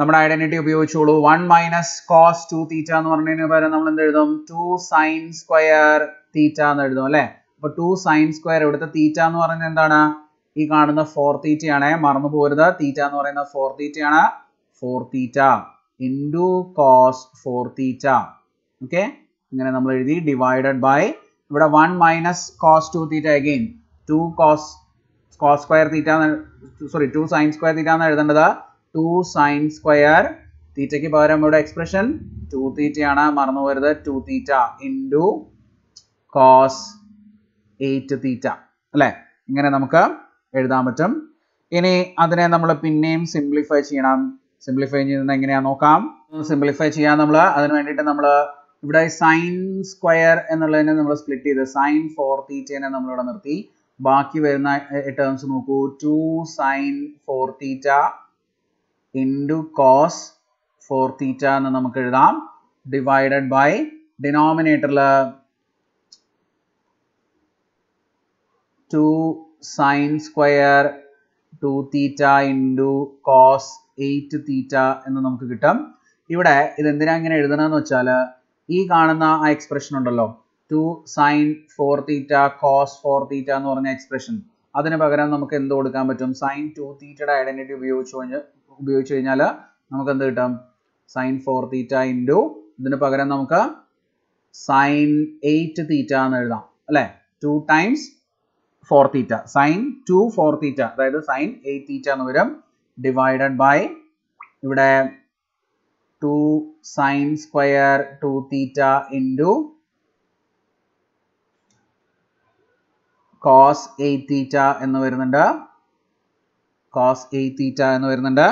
S1: നമ്മുടെ ഐഡന്റിറ്റി ഉപയോഗിച്ചോളൂ one minus cos two theta എന്ന് പറഞ്ഞതിന് പകരം നമ്മൾ എന്ത് എഴുതും ടു സൈൻ സ്ക്വയർ തീറ്റ എന്ന് എഴുതും അല്ലേ അപ്പൊ ടു സൈൻ സ്ക്വയർ ഇവിടുത്തെ തീറ്റ എന്ന് പറയുന്നത് എന്താണ് ഈ കാണുന്ന ഫോർ ആണ് മറന്നു പോരുത് തീറ്റ എന്ന് പറയുന്നത് ഫോർ ആണ് four theta into cos four theta okay ഇങ്ങനെ നമ്മൾ എഴുതി ഡിവൈഡഡ് ബൈ ഇവിടെ one minus cos two theta again two cos cos square theta sorry two sine square theta എന്ന് എഴുതേണ്ടത് ടു സൈൻ സ്ക്വയർ തീറ്റയ്ക്ക് പകരം ഇവിടെ എക്സ്പ്രഷൻ ടു തീറ്റയാണ് മറന്നു പോരുത് two theta into cos eight theta അല്ലേ ഇങ്ങനെ നമുക്ക് എഴുതാൻ പറ്റും ഇനി അതിനെ നമ്മൾ പിന്നെയും സിംപ്ലിഫൈ ചെയ്യണം സിംപ്ലിഫൈ ചെയ്യുന്നത് എങ്ങനെയാ നോക്കാം സിംപ്ലിഫൈ ചെയ്യാൻ നമ്മൾ അതിന് വേണ്ടിയിട്ട് നമ്മൾ ഇവിടെ സൈൻ സ്ക്വയർ എന്നുള്ളതിനെ നമ്മൾ സ്പ്ലിറ്റ് ചെയ്ത് സൈൻ ഫോർ തീറ്റേനെ നമ്മൾ ഇവിടെ നിർത്തി ബാക്കി വരുന്ന ടേംസ് നോക്കൂ two sine four theta into cos four theta എന്ന് നമുക്ക് എഴുതാം ഡിവൈഡഡ് ബൈ ഡിനോമിനേറ്ററിൽ two sine square two theta into cos eight theta എന്ന് നമുക്ക് കിട്ടാം ഇവിടെ ഇത് എന്തിനാ ഇങ്ങനെ എഴുതണമെന്ന് വെച്ചാൽ ഈ കാണുന്ന ആ എക്സ്പ്രഷൻ ഉണ്ടല്ലോ two sine four theta cos four theta എന്ന് പറഞ്ഞ എക്സ്പ്രഷൻ അതിന് പകരം നമുക്ക് എന്ത് കൊടുക്കാൻ പറ്റും സൈൻ ടു തീറ്റയുടെ ഐഡന്റിറ്റി ഉപയോഗിച്ച് കഴിഞ്ഞാൽ ഉപയോഗിച്ച് കഴിഞ്ഞാൽ നമുക്ക് എന്ത് കിട്ടാം സൈൻ ഫോർ തീറ്റ ഇൻറ്റു ഇതിന് പകരം നമുക്ക് സൈൻ എയ്റ്റ് തീറ്റ എന്ന് എഴുതാം അല്ലേ two times four theta sine two four theta അതായത് സൈൻ എയ്റ്റ് തീറ്റ എന്ന് വരും ഡിവൈഡഡ് ബൈ ഇവിടെ two sine square two theta into cos eight theta എന്ന് വരുന്നുണ്ട് കോസ് എയ്റ്റ് തീറ്റ എന്ന് വരുന്നുണ്ട്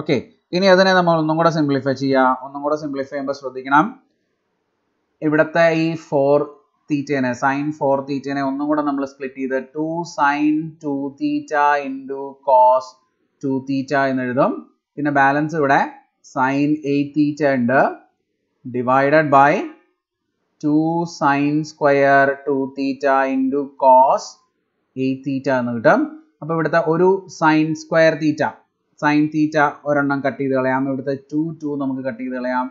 S1: ഓക്കെ ഇനി അതിനെ നമ്മൾ ഒന്നും കൂടെ സിംപ്ലിഫൈ ചെയ്യുക ഒന്നും കൂടെ സിംപ്ലിഫൈ ചെയ്യുമ്പോൾ ശ്രദ്ധിക്കണം ഇവിടുത്തെ ഈ ഫോർ തീറ്റേനെ സൈൻ ഫോർ തീറ്റേനെ ഒന്നും കൂടെ നമ്മൾ സ്പ്ലിറ്റ് ചെയ്ത് two sine two theta into cos two theta എന്ന് എഴുതും പിന്നെ ബാലൻസ് ഇവിടെ സൈൻ എയ്റ്റ് തീറ്റ ഉണ്ട് divided by two sine square two theta into cos eight theta എന്ന് കിട്ടും അപ്പോൾ ഇവിടുത്തെ ഒരു sine square theta sine theta ഒരെണ്ണം കട്ട് ചെയ്ത് കളയാം ഇവിടുത്തെ ടു ടു നമുക്ക് കട്ട് ചെയ്ത് കളയാം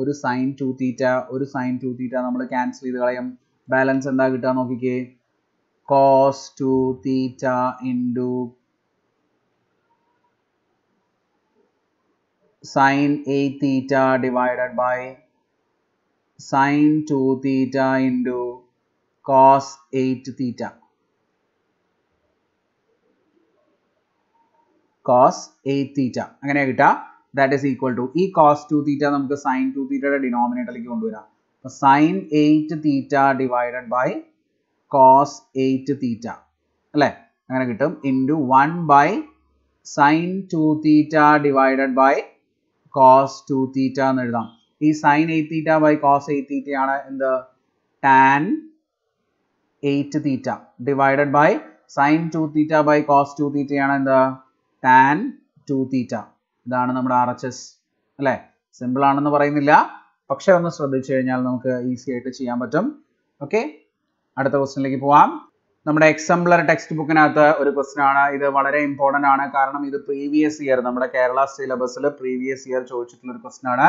S1: ഒരു സൈൻ ടു തീറ്റ ഒരു സൈൻ ടു തീറ്റ നമ്മൾ ക്യാൻസൽ ചെയ്ത് കളയാം ബാലൻസ് എന്താ കിട്ടുക നോക്കിക്കേ cos two theta into sine eight theta divided by sine two theta into cos eight theta cos eight theta അങ്ങനെ കിട്ടുക ദാറ്റ് ഈസ് ഈക്വൽ ടു ഈ കോസ് ടു തീറ്റ നമുക്ക് സൈൻ ടു തീറ്റയുടെ ഡിനോമിനേറ്ററിലേക്ക് കൊണ്ടുവരാം sine eight theta divided by cos eight theta അല്ലേ അങ്ങനെ കിട്ടും into one by sine two theta divided by cos two theta എന്ന് എഴുതാം ഈ sine eight theta by cos eight തീറ്റയാണ് എന്ത് tan eight theta divided by sine two theta by cos two തീറ്റയാണ് എന്ത് ടാൻ ടു തീറ്റ ഇതാണ് നമ്മുടെ R H S അല്ലേ സിമ്പിൾ ആണെന്ന് പറയുന്നില്ല പക്ഷെ ഒന്ന് ശ്രദ്ധിച്ചു കഴിഞ്ഞാൽ നമുക്ക് ഈസി ആയിട്ട് ചെയ്യാൻ പറ്റും ഓക്കെ അടുത്ത ക്വസ്റ്റിനിലേക്ക് പോവാം നമ്മുടെ എക്സംപ്ലർ ടെക്സ്റ്റ് ബുക്കിനകത്ത് ഒരു ക്വസ്റ്റൻ ആണ് ഇത് വളരെ ഇമ്പോർട്ടൻ്റ് ആണ് കാരണം ഇത് പ്രീവിയസ് ഇയർ നമ്മുടെ കേരള സിലബസിൽ പ്രീവിയസ് ഇയർ ചോദിച്ചിട്ടുള്ള ഒരു ക്വസ്റ്റൻ ആണ്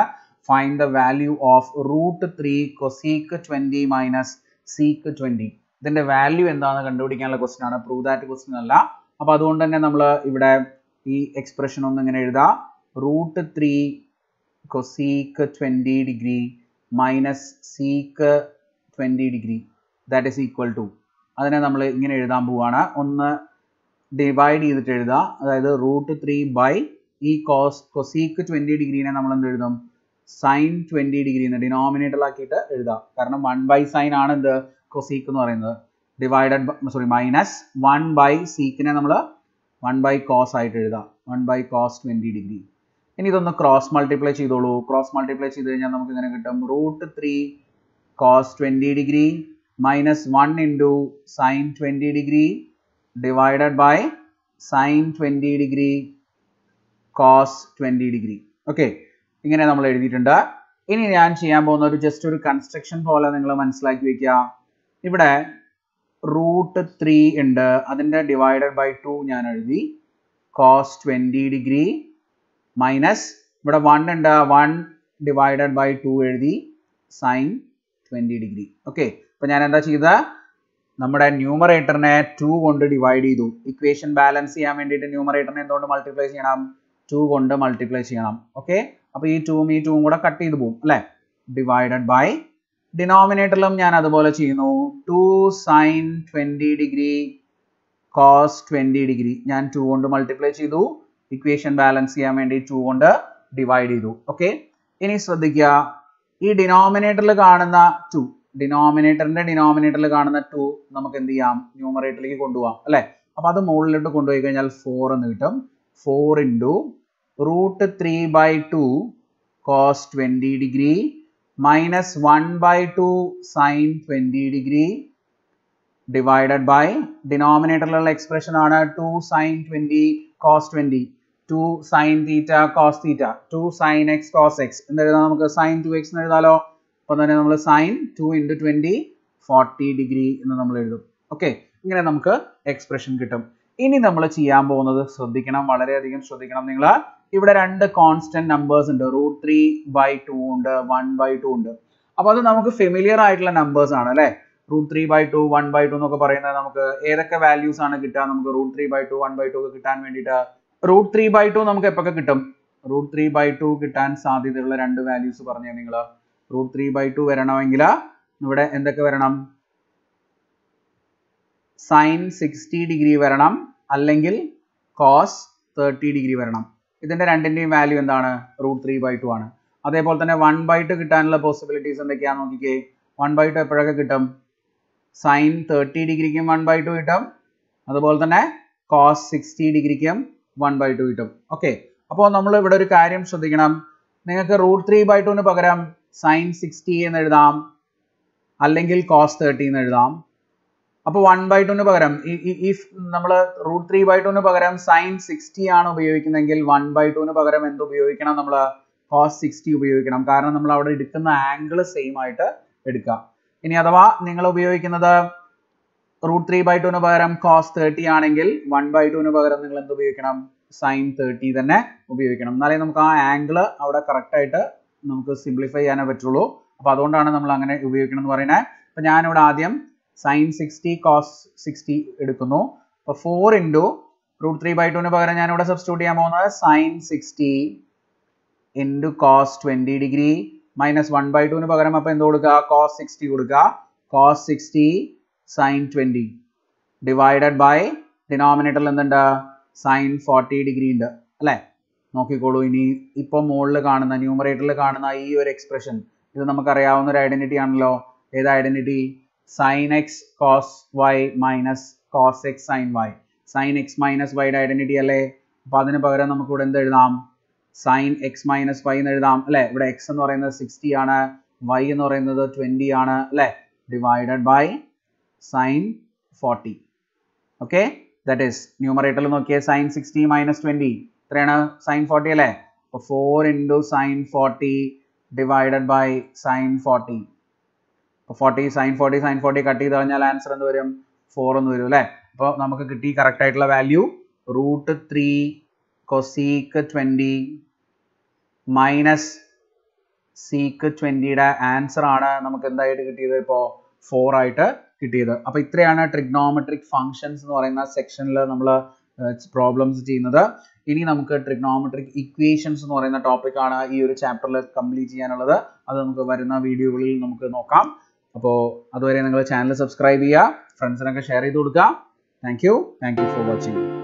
S1: find the value of root three cosec twenty minus sec twenty ഇതിന്റെ വാല്യൂ എന്താണെന്ന് കണ്ടുപിടിക്കാനുള്ള ക്വസ്റ്റൻ ആണ് പ്രൂവ് ദാറ്റ് ക്വസ്റ്റൻ അല്ല അപ്പോൾ അതുകൊണ്ട് തന്നെ നമ്മൾ ഇവിടെ ഈ എക്സ്പ്രഷൻ ഒന്ന് ഇങ്ങനെ എഴുതാം root three cosec 20 degree minus sec 20 degree that is equal to അതിനെ നമ്മൾ ഇങ്ങനെ എഴുതാൻ പോവാണ് ഒന്ന് ഡിവൈഡ് ചെയ്തിട്ട് എഴുതുക അതായത് റൂട്ട് ത്രീ ബൈ ഈ കോസ് കൊസീക്ക് ട്വൻറ്റി ഡിഗ്രീനെ നമ്മൾ എന്ത് എഴുതും സൈൻ ട്വൻറ്റി ഡിഗ്രി എന്ന് ഡിനോമിനേറ്ററിലാക്കിയിട്ട് എഴുതാം കാരണം വൺ ബൈ സൈൻ ആണ് എന്ത് കൊസീക്ക് എന്ന് പറയുന്നത് divided sorry minus one by സീക്കിനെ നമ്മൾ വൺ ബൈ കോസ് ആയിട്ട് എഴുതാം one by cos twenty degree ഇനി ഇതൊന്ന് ക്രോസ് മൾട്ടിപ്ലൈ ചെയ്തോളൂ ക്രോസ് മൾട്ടിപ്ലൈ ചെയ്ത് കഴിഞ്ഞാൽ നമുക്ക് ഇങ്ങനെ കിട്ടും root three cos twenty degree minus one into sine twenty degree divided by sine twenty degree cos twenty degree okay ഇങ്ങനെ നമ്മൾ എഴുതിയിട്ടുണ്ട് ഇനി ഞാൻ ചെയ്യാൻ പോകുന്ന ഒരു ജസ്റ്റ് ഒരു കൺസ്ട്രക്ഷൻ പോലെ നിങ്ങൾ മനസ്സിലാക്കി വെക്കുക ഇവിടെ റൂട്ട് ത്രീ ഉണ്ട് അതിൻ്റെ ഡിവൈഡഡ് ബൈ ടു ഞാൻ എഴുതി കോസ് ട്വൻറ്റി ഡിഗ്രി മൈനസ് ഇവിടെ വൺ ഉണ്ട് വൺ ഡിവൈഡഡ് ബൈ ടു എഴുതി സൈൻ ട്വൻറ്റി ഡിഗ്രി ഓക്കെ അപ്പോൾ ഞാൻ എന്താ ചെയ്ത നമ്മുടെ ന്യൂമറേറ്ററിനെ ടു കൊണ്ട് ഡിവൈഡ് ചെയ്തു ഇക്വേഷൻ ബാലൻസ് ചെയ്യാൻ വേണ്ടിയിട്ട് ന്യൂമറേറ്ററിനെ എന്തുകൊണ്ട് മൾട്ടിപ്ലൈ ചെയ്യണം ടു കൊണ്ട് മൾട്ടിപ്ലൈ ചെയ്യണം ഓക്കെ അപ്പോൾ ഈ ടൂവും ഈ ടൂവും കൂടെ കട്ട് ചെയ്ത് പോകും അല്ലേ ഡിവൈഡഡ് ബൈ ഡിനോമിനേറ്ററിലും ഞാൻ അതുപോലെ ചെയ്യുന്നു two sine twenty degree cos twenty degree ഞാൻ ടു കൊണ്ട് മൾട്ടിപ്ലൈ ചെയ്തു ഇക്വേഷൻ ബാലൻസ് ചെയ്യാൻ വേണ്ടി ടു കൊണ്ട് ഡിവൈഡ് ചെയ്തു ഓക്കെ ഇനി ശ്രദ്ധിക്കുക ഈ ഡിനോമിനേറ്ററിൽ കാണുന്ന ടു ഡിനോമിനേറ്ററിന്റെ ഡിനോമിനേറ്ററിൽ കാണുന്ന ടു നമുക്ക് എന്ത് ചെയ്യാം ന്യൂമറേറ്ററിലേക്ക് കൊണ്ടുപോകാം അല്ലെ അപ്പൊ അത് മുകളിലോട്ട് കൊണ്ടുപോയി കഴിഞ്ഞാൽ ഫോർ എന്ന് കിട്ടും four into root three by two cos twenty degree minus one by two sine twenty degree divided by ഡിനോമിനേറ്ററിലുള്ള എക്സ്പ്രഷൻ ആണ് two sine twenty cos twenty two sine theta cos theta two sine x cos x എഴുതാം നമുക്ക് sine to x എന്ന് എഴുതാലോ അപ്പം തന്നെ നമ്മൾ sine two into twenty forty degree എന്ന് നമ്മൾ എഴുതും ഓക്കെ ഇങ്ങനെ നമുക്ക് എക്സ്പ്രഷൻ കിട്ടും ഇനി നമ്മൾ ചെയ്യാൻ പോകുന്നത് ശ്രദ്ധിക്കണം വളരെയധികം ശ്രദ്ധിക്കണം നിങ്ങൾ ഇവിടെ രണ്ട് കോൺസ്റ്റന്റ് നമ്പേഴ്സ് ഉണ്ട് റൂട്ട് ത്രീ ബൈ ടു ഉണ്ട് വൺ ബൈ ടു ഉണ്ട് അപ്പോൾ അത് നമുക്ക് ഫെമിലിയർ ആയിട്ടുള്ള നമ്പേഴ്സ് ആണ് അല്ലേ root three by two one by two എന്നൊക്കെ പറയുന്നത് നമുക്ക് ഏതൊക്കെ വാല്യൂസ് ആണ് കിട്ടുക നമുക്ക് root three by two one by two കിട്ടാൻ വേണ്ടിയിട്ട് റൂട്ട് ത്രീ ബൈ ടു നമുക്ക് എപ്പോൾ കിട്ടും റൂട്ട് ത്രീ ബൈ ടു കിട്ടാൻ സാധ്യതയുള്ള രണ്ട് വാല്യൂസ് പറഞ്ഞു നിങ്ങൾ റൂട്ട് ത്രീ ബൈ ടു വരണമെങ്കിൽ ഇവിടെ എന്തൊക്കെ വരണം സൈൻ സിക്സ്റ്റി ഡിഗ്രി വരണം അല്ലെങ്കിൽ കോസ് തേർട്ടി ഡിഗ്രി വരണം ഇതിൻ്റെ രണ്ടിൻ്റെയും വാല്യൂ എന്താണ് റൂട്ട് ത്രീ ബൈ ടു ആണ് അതേപോലെ തന്നെ വൺ ബൈ ടു കിട്ടാനുള്ള പോസിബിലിറ്റീസ് എന്തൊക്കെയാണെന്ന് നോക്കിക്കേ വൺ ബൈ ടു എപ്പോഴൊക്കെ കിട്ടും സൈൻ തേർട്ടി ഡിഗ്രിക്കും വൺ ബൈ ടു കിട്ടും അതുപോലെ തന്നെ കോസ് സിക്സ്റ്റി ഡിഗ്രിക്കും വൺ ബൈ ടു കിട്ടും ഓക്കെ അപ്പോൾ നമ്മൾ ഇവിടെ ഒരു കാര്യം ശ്രദ്ധിക്കണം നിങ്ങൾക്ക് റൂട്ട് ത്രീ ബൈ ടുവിന് പകരം സൈൻ സിക്സ്റ്റി എന്ന് എഴുതാം അല്ലെങ്കിൽ കോസ് തേർട്ടി എന്ന് എഴുതാം അപ്പോൾ വൺ ബൈ ന് പകരം ഇഫ് നമ്മൾ റൂട്ട് ത്രീ ബൈ ടുവിന് പകരം സൈൻ സിക്സ്റ്റി ആണ് ഉപയോഗിക്കുന്നതെങ്കിൽ വൺ ബൈ ന് പകരം എന്ത് ഉപയോഗിക്കണം നമ്മൾ കോസ് സിക്സ്റ്റി ഉപയോഗിക്കണം കാരണം നമ്മൾ അവിടെ എടുക്കുന്ന ആംഗിൾ സെയിം ആയിട്ട് എടുക്കുക ഇനി അഥവാ നിങ്ങൾ ഉപയോഗിക്കുന്നത് റൂട്ട് ത്രീ ബൈ ടുവിന് പകരം കോസ് തേർട്ടി ആണെങ്കിൽ വൺ ബൈ ടുവിന് പകരം നിങ്ങൾ എന്ത് ഉപയോഗിക്കണം സൈൻ തേർട്ടി തന്നെ ഉപയോഗിക്കണം എന്നാലേ നമുക്ക് ആ ആംഗിൾ അവിടെ കറക്റ്റ് ആയിട്ട് നമുക്ക് സിംപ്ലിഫൈ ചെയ്യാനേ പറ്റുള്ളൂ അപ്പോൾ അതുകൊണ്ടാണ് നമ്മൾ അങ്ങനെ ഉപയോഗിക്കണം എന്ന് പറയുന്നത് അപ്പോൾ ഞാനിവിടെ ആദ്യം സൈൻ സിക്സ്റ്റി കോസ് സിക്സ്റ്റി എടുക്കുന്നു അപ്പോൾ four into root three by ടുവിന് പകരം ഞാനിവിടെ സബ്സ്റ്റിറ്റ്യൂട്ട് ചെയ്യാൻ പോകുന്നത് sine sixty into cos twenty degree minus one by ടുവിന് പകരം അപ്പോൾ എന്ത് കൊടുക്കുക കോസ് സിക്സ്റ്റി കൊടുക്കുക cos sixty sine twenty divided by ഡിനോമിനേറ്ററിൽ എന്തുണ്ട് സൈൻ ഫോർട്ടി ഡിഗ്രി ഉണ്ട് അല്ലേ നോക്കിക്കോളൂ ഇനി ഇപ്പോൾ മുകളിൽ കാണുന്ന ന്യൂമറേറ്ററിൽ കാണുന്ന ഈ ഒരു എക്സ്പ്രഷൻ ഇത് നമുക്കറിയാവുന്ന ഒരു ഐഡന്റിറ്റി ആണല്ലോ ഏത് identity sine x cos y minus cos x sine y sine x minus വൈയുടെ ഐഡൻറ്റിറ്റി അല്ലേ അപ്പോൾ അതിന് പകരം ഇവിടെ എന്ത് എഴുതാം സൈൻ എക്സ് മൈനസ് വൈ എന്ന് എഴുതാം അല്ലേ ഇവിടെ എക്സ് എന്ന് പറയുന്നത് സിക്സ്റ്റി ആണ് വൈ എന്ന് പറയുന്നത് ട്വൻറ്റി ആണ് അല്ലേ divided by sine forty okay that is ന്യൂമറേറ്ററിൽ നോക്കിയാൽ സൈൻ സിക്സ്റ്റി മൈനസ് ട്വൻറ്റി ഇത്രയാണ് സൈൻ ഫോർട്ടി അല്ലേ അപ്പോൾ four into sine forty divided by sine forty അപ്പോൾ forty sine forty sine forty cut ചെയ്ത് കഴിഞ്ഞാൽ ആൻസർ എന്ത് വരും ഫോർ എന്ന് വരും അല്ലേ അപ്പോൾ നമുക്ക് കിട്ടി കറക്റ്റ് ആയിട്ടുള്ള value root three cosec twenty minus sec ട്വൻറ്റിയുടെ ആൻസർ ആണ് നമുക്ക് എന്തായിട്ട് കിട്ടിയത് ഇപ്പോൾ ഫോർ ആയിട്ട് കിട്ടിയത് അപ്പോൾ ഇത്രയാണ് ട്രിഗ്നോമെട്രിക് ഫങ്ഷൻസ് എന്ന് പറയുന്ന സെക്ഷനിൽ നമ്മൾ പ്രോബ്ലംസ് ചെയ്യുന്നത് ഇനി നമുക്ക് ട്രിഗ്നോമെട്രിക് ഇക്വേഷൻസ് എന്ന് പറയുന്ന ടോപ്പിക് ആണ് ഈ ഒരു ചാപ്റ്ററിൽ കംപ്ലീറ്റ് ചെയ്യാനുള്ളത് അത് നമുക്ക് വരുന്ന വീഡിയോകളിൽ നമുക്ക് നോക്കാം അപ്പോൾ അതുവരെ നിങ്ങൾ ചാനൽ സബ്സ്ക്രൈബ് ചെയ്യുക ഫ്രണ്ട്സിനൊക്കെ ഷെയർ ചെയ്ത് കൊടുക്കുക thank you thank you for watching